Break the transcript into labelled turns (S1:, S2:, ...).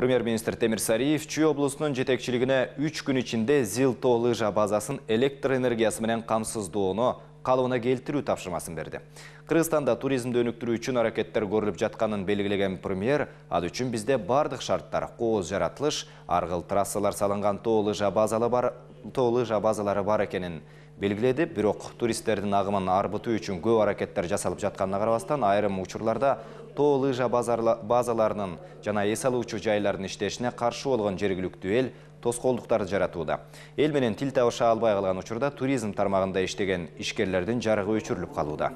S1: Премьер-министр Темир Сариев Чүй облысының жетекшілігіне 3 күн ішінде лыжа базасын электр энергиясымен қамсыздығыны қалуына келтіру тапшырмасын берді Қырғыстанда туризмді өніктіру үшін аракеттер көріліп жатқанын белгілеген премьер ад үшін бізде бардық шарттар қоғыз жаратылыш арғыл трассалар салынған тоо лыжа базалары бар екенін белгіледі. бирок туристтердин ағымын арбытуу үшін көп аракеттер жасалып жатқанына карабастан айрым учурларда тоо лыжа жана эс алуучу жайлардын иштешине каршы болгон жергиликтүү тоскоолдуктарды жаратууда эл менен тил табыша албай калган учурда туризм тармагында иштеген ишкерлердин жарыгы өчүрүлүп калууда